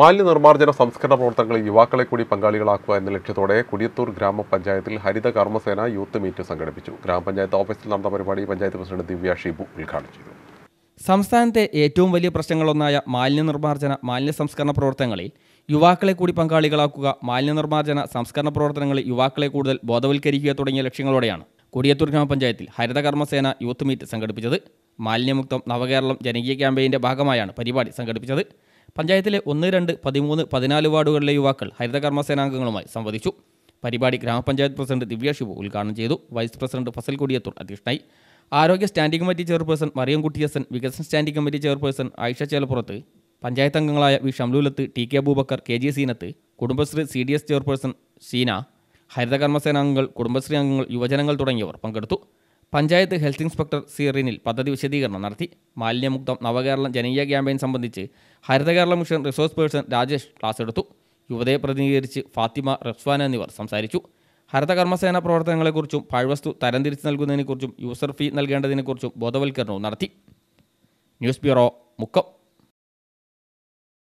മാലിന്യ നിർമ്മാർജ്ജന സംസ്കരണ പ്രവർത്തനങ്ങളിൽ യുവാക്കളെ കൂടി പങ്കാളികളാക്കുക എന്ന ലക്ഷ്യത്തോടെ കുടിയത്തൂർ ഗ്രാമപഞ്ചായത്തിൽ ഹരിത കർമ്മസേന യൂത്ത് മീറ്റ് സംഘടിപ്പിച്ചു ഗ്രാമപഞ്ചായത്ത് ഓഫീസിൽ നടന്ന പരിപാടി പഞ്ചായത്ത് പ്രസിഡന്റ് ദിവ്യ ഷിബു ഉദ്ഘാടനം ചെയ്തു സംസ്ഥാനത്തെ ഏറ്റവും വലിയ പ്രശ്നങ്ങളൊന്നായ മാലിന്യ നിർമ്മാർജ്ജന മാലിന്യ സംസ്കരണ പ്രവർത്തനങ്ങളിൽ യുവാക്കളെ കൂടി പങ്കാളികളാക്കുക മാലിന്യ നിർമ്മാർജ്ജന സംസ്കരണ പ്രവർത്തനങ്ങളിൽ യുവാക്കളെ കൂടുതൽ ബോധവൽക്കരിക്കുക തുടങ്ങിയ ലക്ഷ്യങ്ങളോടെയാണ് കുടിയത്തൂർ ഗ്രാമപഞ്ചായത്തിൽ ഹരിത കർമ്മസേന യൂത്ത് മീറ്റ് സംഘടിപ്പിച്ചത് മാലിന്യമുക്തം നവകേരളം ജനകീയ ക്യാമ്പയിൻ്റെ ഭാഗമായാണ് പരിപാടി സംഘടിപ്പിച്ചത് പഞ്ചായത്തിലെ ഒന്ന് രണ്ട് പതിമൂന്ന് പതിനാല് വാർഡുകളിലെ യുവാക്കൾ ഹരിതകർമ്മ സേനാംഗങ്ങളുമായി സംവദിച്ചു പരിപാടി ഗ്രാമപഞ്ചായത്ത് പ്രസിഡന്റ് ദിവ്യ ശിവു ഉദ്ഘാടനം ചെയ്തു വൈസ് പ്രസിഡന്റ് ഫസൽ കൊടിയത്തൂർ അധ്യക്ഷനായി ആരോഗ്യ standing committee chairperson Mariyam Kuttiyasan വികസന standing committee chairperson Ayisha Chelappurath panchayat അംഗങ്ങളായ V Shamlulath T K Abubakar K G Seenath Kudumbashree C D S chairperson Seena ഹരിതകർമ്മസേനാംഗങ്ങൾ കുടുംബശ്രീ അംഗങ്ങൾ യുവജനങ്ങൾ തുടങ്ങിയവർ പങ്കെടുത്തു പഞ്ചായത്ത് ഹെൽത്ത് ഇൻസ്പെക്ടർ സീറിനിൽ പദ്ധതി വിശദീകരണം നടത്തി മാലിന്യമുക്തം നവകേരളം ജനകീയ ക്യാമ്പയിൻ സംബന്ധിച്ച് Haritha Kerala mission resource person Rajesh class എടുത്തു യുവതയെ പ്രതിനിധീകരിച്ച് ഫാത്തിമ റഫ്സാന എന്നിവർ സംസാരിച്ചു ഹരിതകർമ്മസേന പ്രവർത്തനങ്ങളെക്കുറിച്ചും പാഴ്വസ്തു തരംതിരിച്ച് നൽകുന്നതിനെക്കുറിച്ചും യൂസർ ഫീ നൽകേണ്ടതിനെക്കുറിച്ചും ബോധവൽക്കരണവും നടത്തി ന്യൂസ് ബ്യൂറോ മുക്കം